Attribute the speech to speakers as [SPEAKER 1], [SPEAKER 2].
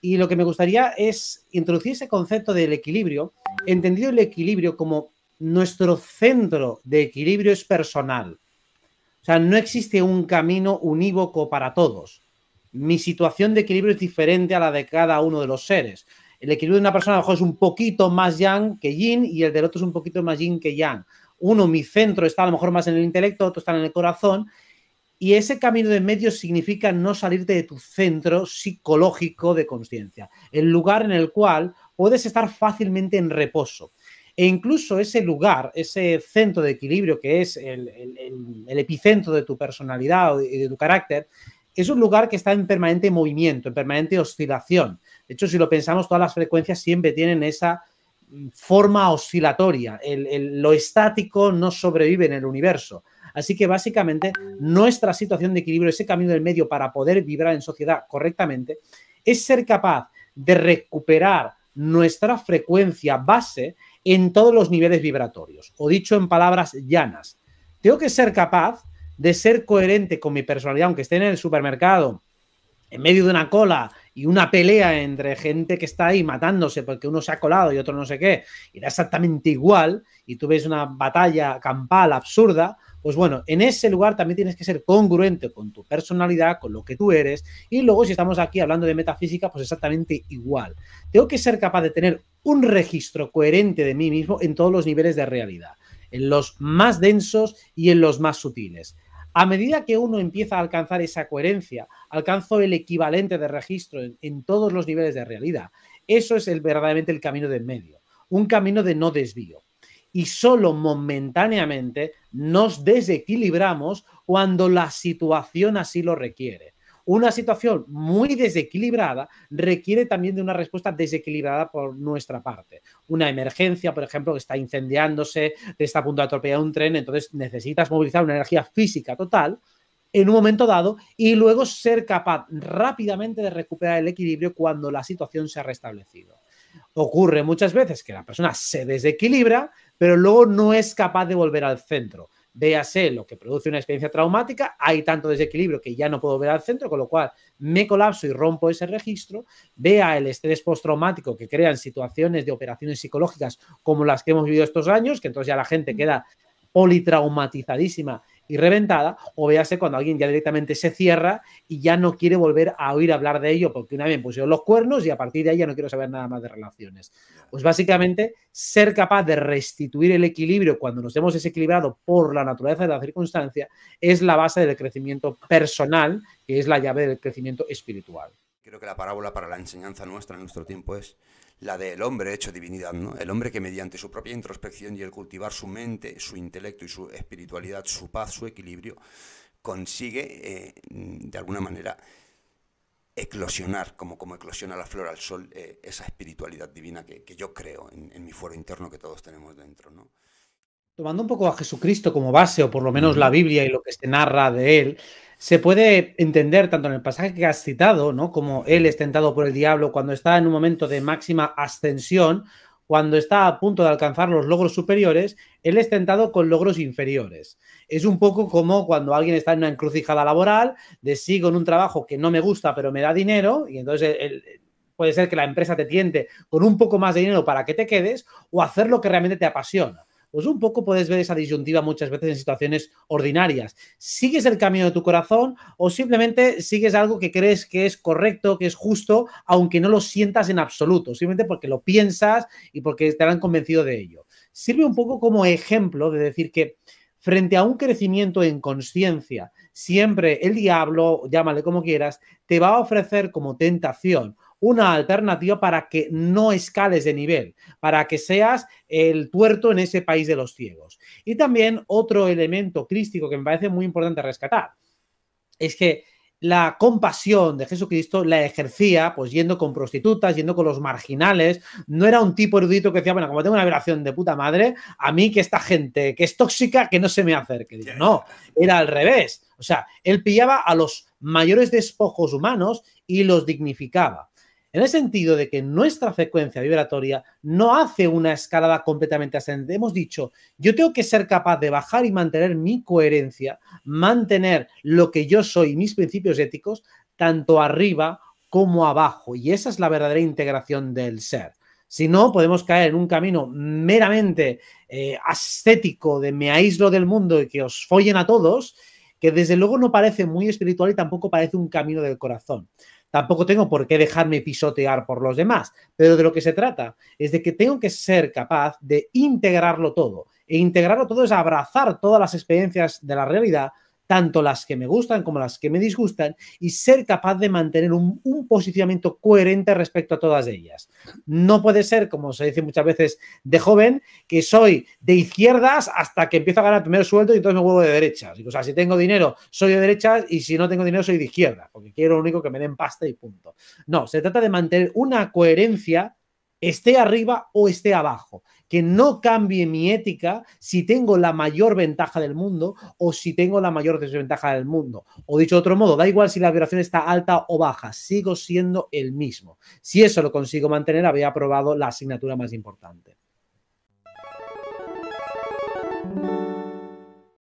[SPEAKER 1] Y lo que me gustaría es introducir ese concepto del equilibrio, entendido el equilibrio como nuestro centro de equilibrio es personal. O sea, no existe un camino unívoco para todos. Mi situación de equilibrio es diferente a la de cada uno de los seres. El equilibrio de una persona a lo mejor es un poquito más yang que yin y el del otro es un poquito más yin que yang. Uno, mi centro está a lo mejor más en el intelecto, otro está en el corazón y ese camino de medio significa no salirte de tu centro psicológico de conciencia, el lugar en el cual puedes estar fácilmente en reposo. E incluso ese lugar, ese centro de equilibrio que es el, epicentro de tu personalidad y de tu carácter, es un lugar que está en permanente movimiento, en permanente oscilación. De hecho, si lo pensamos, todas las frecuencias siempre tienen esa mm, forma oscilatoria. lo estático no sobrevive en el universo. Así que básicamente nuestra situación de equilibrio, ese camino del medio para poder vibrar en sociedad correctamente, es ser capaz de recuperar nuestra frecuencia base en todos los niveles vibratorios. O dicho en palabras llanas, tengo que ser capaz de ser coherente con mi personalidad, aunque esté en el supermercado, en medio de una cola y una pelea entre gente que está ahí matándose porque uno se ha colado y otro no sé qué, y da exactamente igual, y tú ves una batalla campal absurda, pues bueno, en ese lugar también tienes que ser congruente con tu personalidad, con lo que tú eres. Y luego, si estamos aquí hablando de metafísica, pues exactamente igual. Tengo que ser capaz de tener un registro coherente de mí mismo en todos los niveles de realidad, en los más densos y en los más sutiles. A medida que uno empieza a alcanzar esa coherencia, alcanzo el equivalente de registro en, todos los niveles de realidad. Eso es el, verdaderamente el camino del medio, un camino de no desvío. Y solo momentáneamente nos desequilibramos cuando la situación así lo requiere. Una situación muy desequilibrada requiere también de una respuesta desequilibrada por nuestra parte. Una emergencia, por ejemplo, que está incendiándose, está a punto de atropellar un tren, entonces necesitas movilizar una energía física total en un momento dado y luego ser capaz rápidamente de recuperar el equilibrio cuando la situación se ha restablecido ocurre muchas veces que la persona se desequilibra, pero luego no es capaz de volver al centro. Véase lo que produce una experiencia traumática, hay tanto desequilibrio que ya no puedo volver al centro, con lo cual me colapso y rompo ese registro. Vea el estrés postraumático que crean situaciones de operaciones psicológicas como las que hemos vivido estos años, que entonces ya la gente queda politraumatizadísima y reventada, o véase cuando alguien ya directamente se cierra y ya no quiere volver a oír hablar de ello porque una vez pusieron los cuernos y a partir de ahí ya no quiero saber nada más de relaciones. Pues básicamente ser capaz de restituir el equilibrio cuando nos hemos desequilibrado por la naturaleza de la circunstancia es la base del crecimiento personal, que es la llave del crecimiento espiritual. Creo que la parábola para la enseñanza nuestra en nuestro tiempo es la del hombre hecho divinidad, ¿no? El hombre que mediante su propia introspección y el cultivar su mente, su intelecto y su espiritualidad, su paz, su equilibrio, consigue, eh, de alguna manera, eclosionar, como, como eclosiona la flor al sol, eh, esa espiritualidad divina que, yo creo en, mi fuero interno que todos tenemos dentro, ¿no? tomando un poco a Jesucristo como base, o por lo menos la Biblia y lo que se narra de él, se puede entender tanto en el pasaje que has citado, ¿no? Como él es tentado por el diablo cuando está en un momento de máxima ascensión, cuando está a punto de alcanzar los logros superiores, él es tentado con logros inferiores. Es un poco como cuando alguien está en una encrucijada laboral, de sigo en un trabajo que no me gusta pero me da dinero, y entonces puede ser que la empresa te tiente con un poco más de dinero para que te quedes, o hacer lo que realmente te apasiona pues un poco puedes ver esa disyuntiva muchas veces en situaciones ordinarias. ¿Sigues el camino de tu corazón o simplemente sigues algo que crees que es correcto, que es justo, aunque no lo sientas en absoluto, simplemente porque lo piensas y porque te han convencido de ello? Sirve un poco como ejemplo de decir que frente a un crecimiento en conciencia, siempre el diablo, llámale como quieras, te va a ofrecer como tentación una alternativa para que no escales de nivel, para que seas el tuerto en ese país de los ciegos. Y también otro elemento crístico que me parece muy importante rescatar es que la compasión de Jesucristo la ejercía pues yendo con prostitutas, yendo con los marginales, no era un tipo erudito que decía, bueno, como tengo una relación de puta madre, a mí que esta gente que es tóxica, que no se me acerque. No, era al revés. O sea, él pillaba a los mayores despojos humanos y los dignificaba. En el sentido de que nuestra frecuencia vibratoria no hace una escalada completamente ascendente. Hemos dicho, yo tengo que ser capaz de bajar y mantener mi coherencia, mantener lo que yo soy, mis principios éticos, tanto arriba como abajo. Y esa es la verdadera integración del ser. Si no, podemos caer en un camino meramente eh, ascético de me aíslo del mundo y que os follen a todos que desde luego no parece muy espiritual y tampoco parece un camino del corazón. Tampoco tengo por qué dejarme pisotear por los demás, pero de lo que se trata es de que tengo que ser capaz de integrarlo todo. E integrarlo todo es abrazar todas las experiencias de la realidad tanto las que me gustan como las que me disgustan, y ser capaz de mantener un, posicionamiento coherente respecto a todas ellas. No puede ser, como se dice muchas veces de joven, que soy de izquierdas hasta que empiezo a ganar el primer sueldo y entonces me vuelvo de derechas. O sea, si tengo dinero, soy de derechas y si no tengo dinero, soy de izquierda, porque quiero lo único que me den pasta y punto. No, se trata de mantener una coherencia esté arriba o esté abajo, que no cambie mi ética si tengo la mayor ventaja del mundo o si tengo la mayor desventaja del mundo. O dicho de otro modo, da igual si la vibración está alta o baja, sigo siendo el mismo. Si eso lo consigo mantener, había aprobado la asignatura más importante.